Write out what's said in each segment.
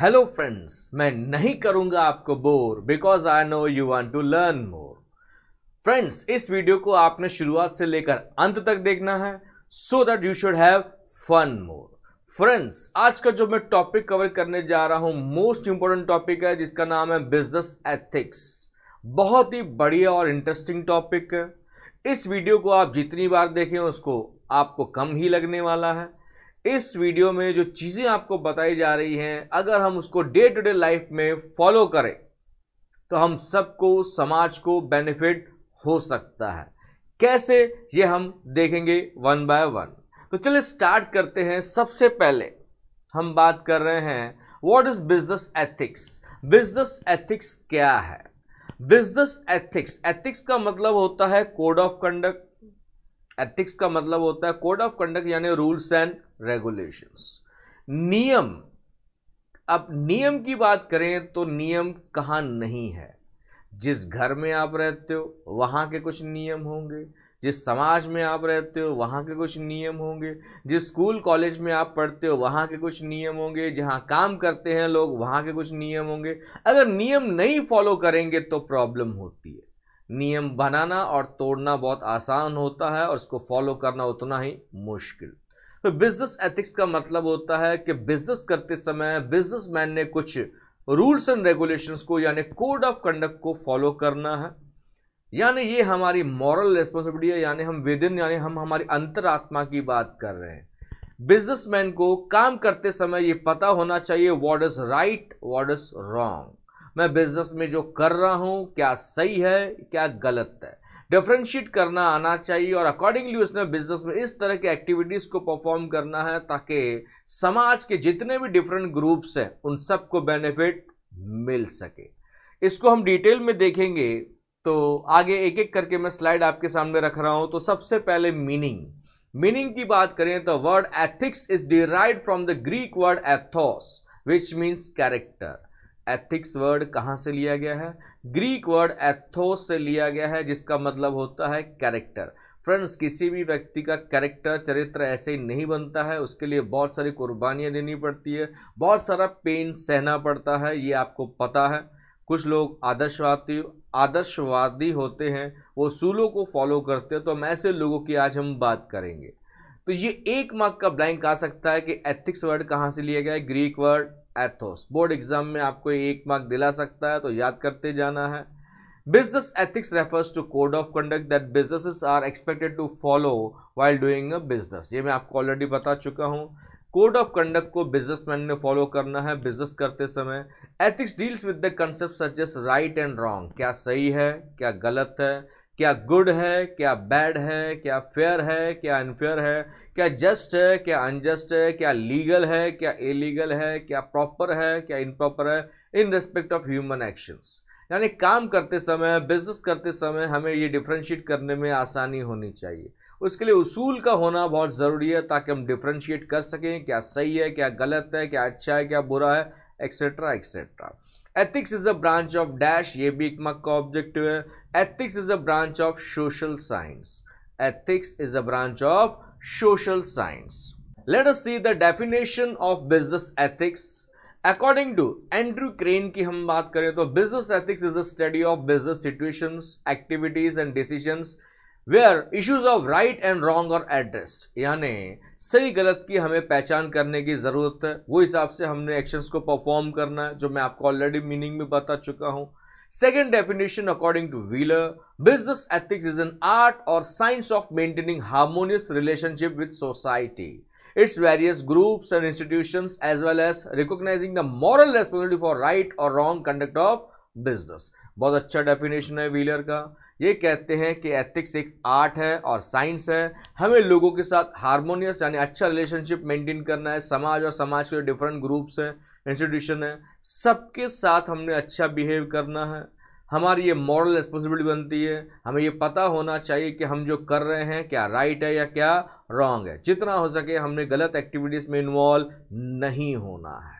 hello friends मैं नहीं करूंगा आपको bore because I know you want to learn more friends इस वीडियो को आपने शुरुआत से लेकर अंत तक देखना है so that you should have fun more friends आज का जो मैं टॉपिक कवर करने जा रहा हूं मोस्ट इंपॉर्टेंट टॉपिक है जिसका नाम है बिजनेस एथिक्स बहुत ही बढ़िया और इंटरेस्टिंग टॉपिक है इस वीडियो को आप जितनी बार देखें उसको आपको कम ही लगने वाला है इस वीडियो में जो चीज़ें आपको बताई जा रही हैं अगर हम उसको डे टू डे लाइफ में फॉलो करें तो हम सबको समाज को बेनिफिट हो सकता है कैसे ये हम देखेंगे वन बाय वन तो चलिए स्टार्ट करते हैं सबसे पहले हम बात कर रहे हैं what is business ethics business ethics क्या है बिजनेस एथिक्स एथिक्स का मतलब होता है कोड ऑफ कंडक्ट एथिक्स का मतलब होता है कोड ऑफ कंडक्ट यानी रूल्स एंड रेगुलेशंस नियम अब नियम की बात करें तो नियम कहाँ नहीं है जिस घर में आप रहते हो वहाँ के कुछ नियम होंगे जिस समाज में आप रहते हो वहाँ के कुछ नियम होंगे जिस स्कूल कॉलेज में आप पढ़ते हो वहाँ के कुछ नियम होंगे जहाँ काम करते हैं लोग वहाँ के कुछ नियम होंगे अगर नियम नहीं फॉलो करेंगे तो प्रॉब्लम होती है नियम बनाना और तोड़ना बहुत आसान होता है और इसको फॉलो करना उतना ही मुश्किल तो बिजनेस एथिक्स का मतलब होता है कि बिजनेस करते समय मैन ने कुछ रूल्स एंड रेगुलेशंस को यानी कोड ऑफ कंडक्ट को फॉलो करना है यानी ये हमारी मॉरल रिस्पॉन्सिबिलिटी है यानी हम विद इन यानी हम हमारी अंतरात्मा की बात कर रहे हैं बिजनेसमैन को काम करते समय ये पता होना चाहिए what is right what is wrong मैं बिजनेस में जो कर रहा हूँ क्या सही है क्या गलत है डिफ्रेंशिएट करना आना चाहिए और अकॉर्डिंगली उसने बिजनेस में इस तरह की एक्टिविटीज़ को परफॉर्म करना है ताकि समाज के जितने भी डिफरेंट ग्रुप्स हैं उन सबको बेनिफिट मिल सके इसको हम डिटेल में देखेंगे तो आगे एक एक करके मैं स्लाइड आपके सामने रख रहा हूँ तो सबसे पहले मीनिंग मीनिंग की बात करें तो word ethics is derived from the Greek word ethos which means character ethics word कहाँ से लिया गया है ग्रीक वर्ड एथोस से लिया गया है जिसका मतलब होता है कैरेक्टर फ्रेंड्स किसी भी व्यक्ति का कैरेक्टर चरित्र ऐसे ही नहीं बनता है उसके लिए बहुत सारी कुर्बानियाँ देनी पड़ती है बहुत सारा पेन सहना पड़ता है ये आपको पता है कुछ लोग आदर्शवादी आदर्शवादी होते हैं वो सूलों को फॉलो करते हैं तो हम ऐसे लोगों की आज हम बात करेंगे तो ये एक मार्क का ब्लैंक आ सकता है कि एथिक्स वर्ड कहाँ से लिया गया है Greek word ethos board exam में आपको एक मार्क दिला सकता है तो याद करते जाना है business ethics refers to code of conduct that businesses are expected to follow while doing a business ये मैं आपको ऑलरेडी बता चुका हूँ कोड ऑफ कंडक्ट को बिजनेसमैन ने फॉलो करना है बिजनेस करते समय ethics deals with the concept such right and wrong क्या सही है क्या गलत है क्या गुड है क्या बैड है क्या फेयर है क्या अनफेयर है क्या जस्ट है क्या अनजस्ट है क्या लीगल है क्या इलीगल है क्या प्रॉपर है क्या इनप्रॉपर है in respect of human actions यानी काम करते समय बिजनेस करते समय हमें ये डिफ्रेंशिएट करने में आसानी होनी चाहिए उसके लिए उसूल का होना बहुत ज़रूरी है ताकि हम डिफ्रेंशिएट कर सकें क्या सही है क्या गलत है क्या अच्छा है क्या बुरा है etcetera etcetera ethics is a branch of dash ye bhi ek makka objective hai ethics is a branch of social science ethics is a branch of social science let us see the definition of business ethics According to Andrew Crane की हम बात करें तो business ethics is the study of business situations, activities and decisions where issues of right and wrong are addressed यानी सही गलत की हमें पहचान करने की जरूरत है वो हिसाब से हमने एक्शन को परफॉर्म करना है जो मैं आपको ऑलरेडी मीनिंग में बता चुका हूं second definition according to Wheeler business ethics is an art और science of maintaining harmonious relationship with society its various groups and institution as well as recognizing the moral responsibility for right और wrong conduct of business बहुत अच्छा definition है wheeler का ये कहते हैं कि एथिक्स एक आर्ट है और साइंस है हमें लोगों के साथ हारमोनियस यानी अच्छा रिलेशनशिप मेंटेन करना है समाज और समाज के जो डिफरेंट ग्रुप्स हैं इंस्टीट्यूशन है सबके साथ हमने अच्छा बिहेव करना है हमारी ये मॉरल रिस्पॉन्सिबिलिटी बनती है हमें ये पता होना चाहिए कि हम जो कर रहे हैं क्या राइट है या क्या रॉन्ग है जितना हो सके हमने गलत एक्टिविटीज़ में इन्वॉल्व नहीं होना है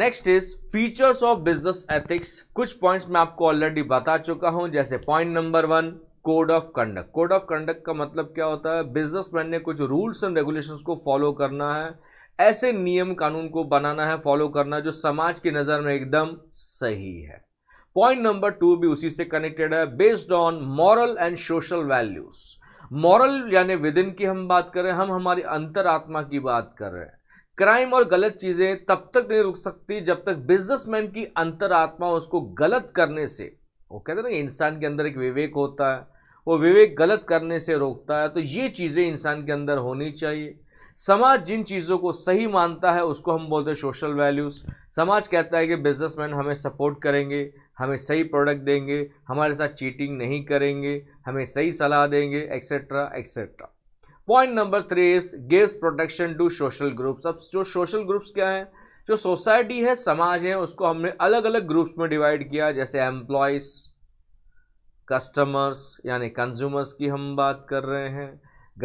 next is features of business ethics कुछ पॉइंट्स मैं आपको ऑलरेडी बता चुका हूं जैसे point number one code of conduct code of conduct का मतलब क्या होता है बिजनेसमैन ने कुछ रूल्स एंड रेगुलेशंस को फॉलो करना है ऐसे नियम कानून को बनाना है फॉलो करना है जो समाज की नज़र में एकदम सही है पॉइंट नंबर टू भी उसी से कनेक्टेड है based on moral and social values moral यानी विद इन की हम बात करें हम हमारी अंतरात्मा की बात कर रहे हैं क्राइम और गलत चीजें तब तक नहीं रुक सकती जब तक बिजनेसमैन की अंतरात्मा उसको गलत करने से वो कहते हैं ना इंसान के अंदर एक विवेक होता है वो विवेक गलत करने से रोकता है तो ये चीज़ें इंसान के अंदर होनी चाहिए समाज जिन चीज़ों को सही मानता है उसको हम बोलते हैं सोशल वैल्यूज़ समाज कहता है कि बिजनेसमैन हमें सपोर्ट करेंगे हमें सही प्रोडक्ट देंगे हमारे साथ चीटिंग नहीं करेंगे हमें सही सलाह देंगे etcetera etcetera point number three is gives protection to social groups अब जो सोशल ग्रुप्स क्या हैं जो सोसाइटी है समाज है उसको हमने अलग अलग ग्रुप्स में डिवाइड किया जैसे एम्प्लॉयज़ कस्टमर्स यानी कंज्यूमर्स की हम बात कर रहे हैं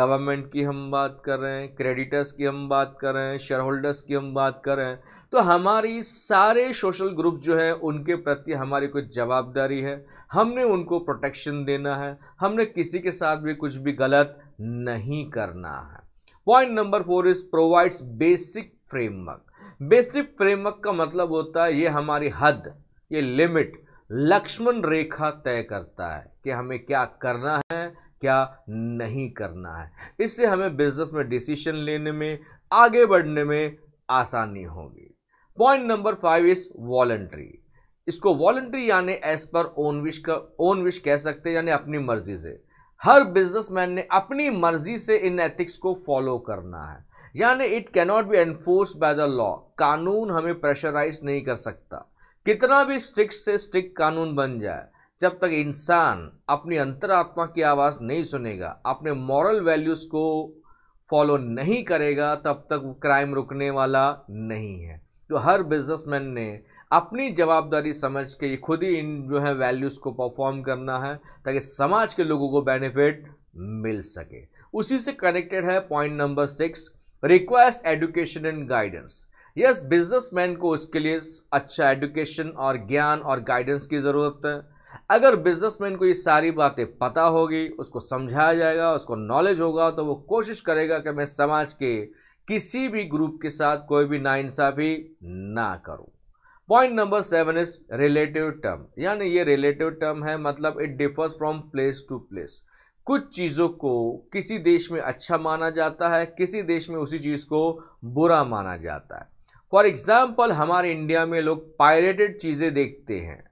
गवर्नमेंट की हम बात कर रहे हैं क्रेडिटर्स की हम बात कर रहे हैं शेयर होल्डर्स की हम बात कर रहे हैं तो हमारी सारे सोशल ग्रुप्स जो है उनके प्रति हमारी कुछ जवाबदारी है हमने उनको प्रोटेक्शन देना है हमने किसी के साथ भी कुछ भी गलत नहीं करना है point number four is provides basic framework basic framework का मतलब होता है ये हमारी हद ये लिमिट लक्ष्मण रेखा तय करता है कि हमें क्या करना है क्या नहीं करना है इससे हमें बिजनेस में डिसीशन लेने में आगे बढ़ने में आसानी होगी point number five is voluntary इसको वॉलेंट्री यानी एज पर ओन विश का ओन विश कह सकते हैं यानी अपनी मर्जी से हर बिजनेसमैन ने अपनी मर्जी से इन एथिक्स को फॉलो करना है यानी it cannot be enforce by the law कानून हमें प्रेशराइज नहीं कर सकता कितना भी स्ट्रिक्ट से स्ट्रिक्ट कानून बन जाए जब तक इंसान अपनी अंतरात्मा की आवाज़ नहीं सुनेगा अपने मॉरल वैल्यूज़ को फॉलो नहीं करेगा तब तक वो क्राइम रुकने वाला नहीं है तो हर बिजनेसमैन ने अपनी जवाबदारी समझ के खुद ही इन जो है वैल्यूज़ को परफॉर्म करना है ताकि समाज के लोगों को बेनिफिट मिल सके उसी से कनेक्टेड है point number six requires education and guidance yes businessman को उसके लिए अच्छा एजुकेशन और ज्ञान और गाइडेंस की ज़रूरत है अगर बिजनेसमैन को ये सारी बातें पता होगी उसको समझाया जाएगा उसको नॉलेज होगा तो वो कोशिश करेगा कि मैं समाज के किसी भी ग्रुप के साथ कोई भी नाइंसाफ़ी ना करूं point number seven is relative term यानी ये रिलेटिव टर्म है मतलब it differs from place to place कुछ चीज़ों को किसी देश में अच्छा माना जाता है किसी देश में उसी चीज़ को बुरा माना जाता है फॉर एग्ज़ाम्पल हमारे इंडिया में लोग पायरेटेड चीज़ें देखते हैं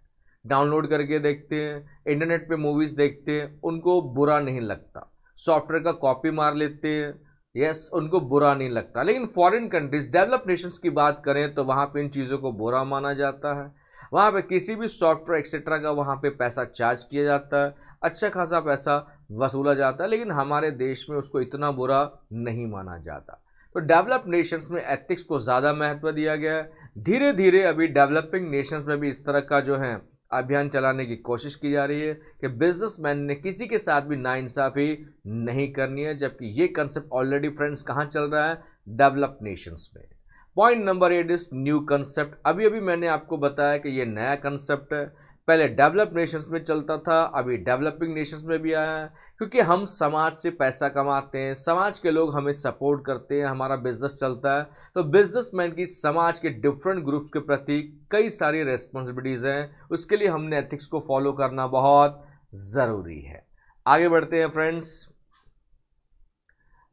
डाउनलोड करके देखते हैं इंटरनेट पे मूवीज़ देखते हैं उनको बुरा नहीं लगता सॉफ्टवेयर का कॉपी मार लेते हैं यस yes, उनको बुरा नहीं लगता लेकिन फॉरेन कंट्रीज डेवलप नेशंस की बात करें तो वहाँ पे इन चीज़ों को बुरा माना जाता है वहाँ पे किसी भी सॉफ्टवेयर एक्सेट्रा का वहाँ पे पैसा चार्ज किया जाता है अच्छा खासा पैसा वसूला जाता है लेकिन हमारे देश में उसको इतना बुरा नहीं माना जाता तो डेवलप नेशंस में एथिक्स को ज़्यादा महत्व दिया गया है धीरे धीरे अभी डेवलपिंग नेशंस में भी इस तरह का जो है अभियान चलाने की कोशिश की जा रही है कि बिजनेसमैन ने किसी के साथ भी नाइंसाफ़ी नहीं करनी है जबकि ये कंसेप्ट ऑलरेडी फ्रेंड्स कहाँ चल रहा है डेवलप नेशंस में point number eight is new concept अभी अभी मैंने आपको बताया कि ये नया कंसेप्ट है पहले डेवलप्ड नेशंस में चलता था अभी डेवलपिंग नेशंस में भी आया है क्योंकि हम समाज से पैसा कमाते हैं समाज के लोग हमें सपोर्ट करते हैं हमारा बिजनेस चलता है तो बिजनेसमैन की समाज के डिफरेंट ग्रुप्स के प्रति कई सारी रेस्पॉन्सिबिलिटीज़ हैं उसके लिए हमने एथिक्स को फॉलो करना बहुत ज़रूरी है आगे बढ़ते हैं friends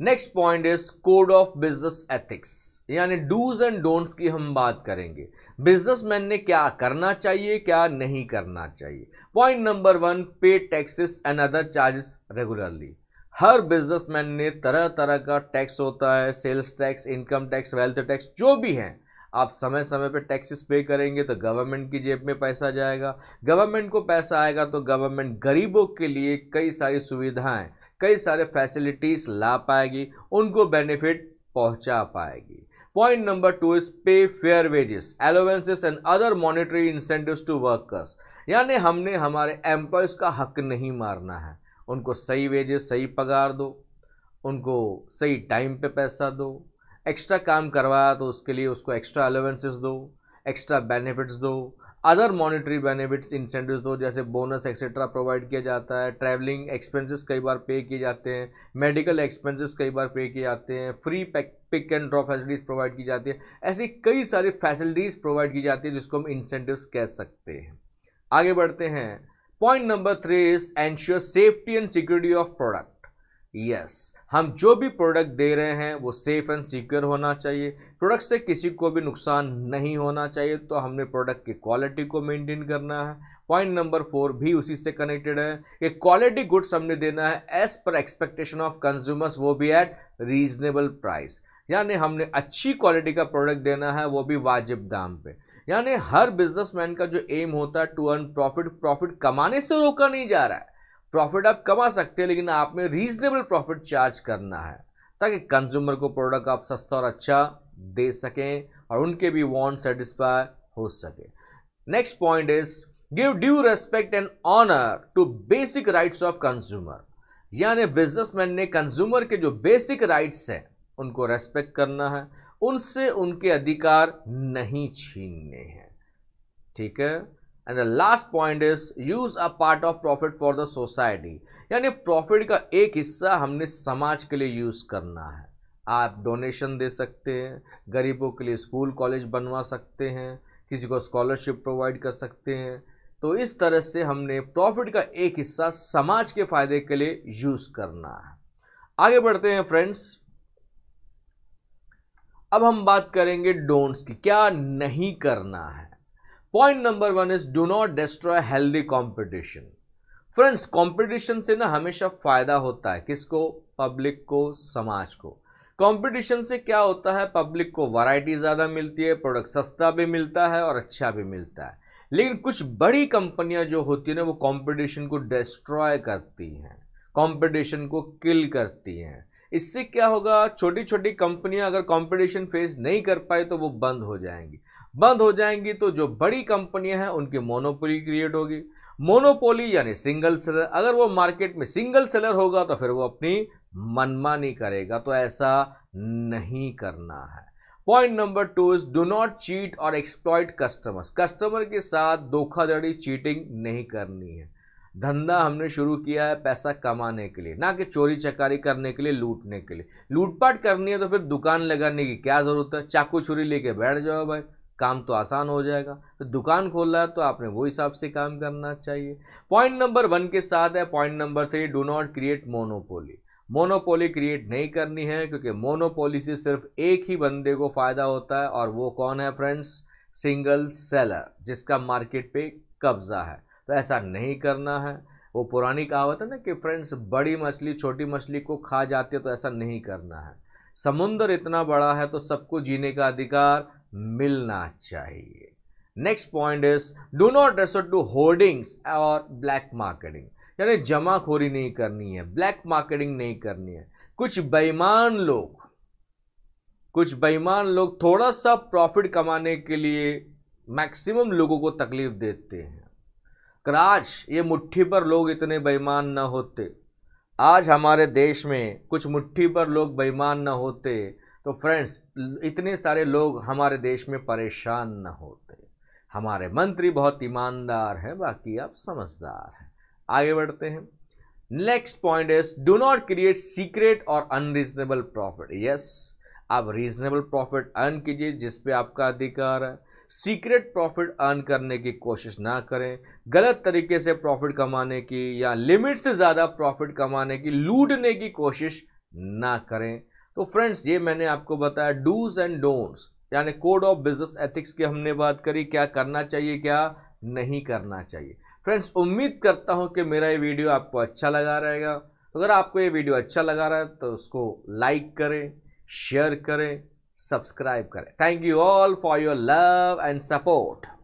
next point is code of business ethics यानी डूज एंड डोंट्स की हम बात करेंगे बिजनेसमैन ने क्या करना चाहिए क्या नहीं करना चाहिए point number one pay taxes and other charges regularly हर बिजनेसमैन ने तरह तरह का टैक्स होता है sales tax income tax wealth tax जो भी हैं आप समय समय पे टैक्सेस पे करेंगे तो गवर्नमेंट की जेब में पैसा जाएगा गवर्नमेंट को पैसा आएगा तो गवर्नमेंट गरीबों के लिए कई सारी सुविधाएं कई सारे फैसिलिटीज़ ला पाएगी उनको बेनिफिट पहुंचा पाएगी point number two is pay fair wages allowances and other monetary incentive to workers यानी हमने हमारे एम्प्लॉयज़ का हक नहीं मारना है उनको सही वेजेस सही पगार दो उनको सही टाइम पे पैसा दो एक्स्ट्रा काम करवाया तो उसके लिए उसको एक्स्ट्रा अलेवेंसेस दो एक्स्ट्रा बेनिफिट्स दो अदर मॉनिटरी बेनिफिट्स इंसेंटिव दो जैसे बोनस एक्सेट्रा प्रोवाइड किया जाता है ट्रैवलिंग एक्सपेंसेस कई बार पे किए जाते हैं मेडिकल एक्सपेंसेस कई बार पे किए जाते हैं फ्री पैक pick and drop facilities provide की जाती है ऐसी कई सारी फैसिलिटीज़ प्रोवाइड की जाती है जिसको हम इंसेंटिवस कह सकते हैं आगे बढ़ते हैं point number three is ensure safety and security of product yes हम जो भी प्रोडक्ट दे रहे हैं वो सेफ एंड सिक्योर होना चाहिए प्रोडक्ट से किसी को भी नुकसान नहीं होना चाहिए तो हमने प्रोडक्ट की क्वालिटी को मेंटेन करना है पॉइंट नंबर फोर भी उसी से कनेक्टेड है कि क्वालिटी गुड्स हमने देना है as per expectation of consumers वो भी एट रीजनेबल प्राइस यानी हमने अच्छी क्वालिटी का प्रोडक्ट देना है वो भी वाजिब दाम पे यानी हर बिजनेसमैन का जो एम होता है टू अर्न प्रॉफिट प्रॉफिट कमाने से रोका नहीं जा रहा है प्रॉफिट आप कमा सकते हैं लेकिन आप में रीजनेबल प्रॉफिट चार्ज करना है ताकि कंज्यूमर को प्रोडक्ट आप सस्ता और अच्छा दे सकें और उनके भी वॉन्ट सेटिस्फाई हो सके next point is give due respect and honour to basic rights of consumer यानी बिजनेसमैन ने कंज्यूमर के जो बेसिक राइट्स हैं उनको रेस्पेक्ट करना है उनसे उनके अधिकार नहीं छीनने हैं ठीक है and the last point is use a part of profit for the society यानी प्रॉफिट का एक हिस्सा हमने समाज के लिए यूज़ करना है आप डोनेशन दे सकते हैं गरीबों के लिए स्कूल कॉलेज बनवा सकते हैं किसी को स्कॉलरशिप प्रोवाइड कर सकते हैं तो इस तरह से हमने प्रॉफिट का एक हिस्सा समाज के फायदे के लिए यूज़ करना है आगे बढ़ते हैं फ्रेंड्स अब हम बात करेंगे डोंट्स की क्या नहीं करना है point number one is do not destroy healthy competition friends competition से ना हमेशा फायदा होता है किसको पब्लिक को समाज को कॉम्पिटिशन से क्या होता है पब्लिक को वैरायटी ज़्यादा मिलती है प्रोडक्ट सस्ता भी मिलता है और अच्छा भी मिलता है लेकिन कुछ बड़ी कंपनियां जो होती हैं ना वो कंपटीशन को डिस्ट्रॉय करती हैं कंपटीशन को किल करती हैं इससे क्या होगा छोटी छोटी कंपनियां अगर कंपटीशन फेस नहीं कर पाए तो वो बंद हो जाएंगी बंद हो जाएंगी तो जो बड़ी कंपनियां हैं उनकी मोनोपोली क्रिएट होगी मोनोपोली यानी सिंगल सेलर अगर वो मार्केट में सिंगल सेलर होगा तो फिर वो अपनी मनमानी करेगा तो ऐसा नहीं करना है point number two is do not cheat और एक्सप्लॉयट कस्टमर्स कस्टमर के साथ धोखाधड़ी चीटिंग नहीं करनी है धंधा हमने शुरू किया है पैसा कमाने के लिए ना कि चोरी चकारी करने के लिए लूटने के लिए लूटपाट करनी है तो फिर दुकान लगाने की क्या ज़रूरत है चाकू छुरी लेके बैठ जाओ भाई काम तो आसान हो जाएगा तो दुकान खोल रहा है तो आपने वो हिसाब से काम करना चाहिए पॉइंट नंबर वन के साथ है point number three do not create monopoly monopoly create नहीं करनी है क्योंकि मोनोपोली से सिर्फ एक ही बंदे को फ़ायदा होता है और वो कौन है फ्रेंड्स सिंगल सेलर जिसका मार्केट पे कब्जा है तो ऐसा नहीं करना है वो पुरानी कहावत है ना कि फ्रेंड्स बड़ी मछली छोटी मछली को खा जाती है तो ऐसा नहीं करना है समुंदर इतना बड़ा है तो सबको जीने का अधिकार मिलना चाहिए next point is do not resort to hoardings और ब्लैक मार्केटिंग यानी जमाखोरी नहीं करनी है ब्लैक मार्केटिंग नहीं करनी है कुछ बेईमान लोग कुछ बेईमान लोग थोड़ा सा प्रॉफिट कमाने के लिए मैक्सिमम लोगों को तकलीफ देते हैं कराज ये मुट्ठी पर लोग इतने बेईमान ना होते आज हमारे देश में कुछ मुट्ठी पर लोग बेईमान ना होते तो फ्रेंड्स इतने सारे लोग हमारे देश में परेशान न होते हमारे मंत्री बहुत ईमानदार हैं बाकी आप समझदार हैं आगे बढ़ते हैं next point is do not create secret और अनरीजनेबल प्रॉफिट यस आप रीजनेबल प्रॉफिट अर्न कीजिए जिस पे आपका अधिकार है सीक्रेट प्रॉफिट अर्न करने की कोशिश ना करें गलत तरीके से प्रॉफिट कमाने की या लिमिट से ज़्यादा प्रॉफिट कमाने की लूटने की कोशिश ना करें तो फ्रेंड्स ये मैंने आपको बताया डूज एंड डोंट्स यानी कोड ऑफ बिजनेस एथिक्स की हमने बात करी क्या करना चाहिए क्या नहीं करना चाहिए फ्रेंड्स उम्मीद करता हूँ कि मेरा ये वीडियो आपको अच्छा लगा रहेगा तो अगर आपको ये वीडियो अच्छा लगा रहा है तो उसको लाइक करें शेयर करें सब्सक्राइब करें thank you all for your love and support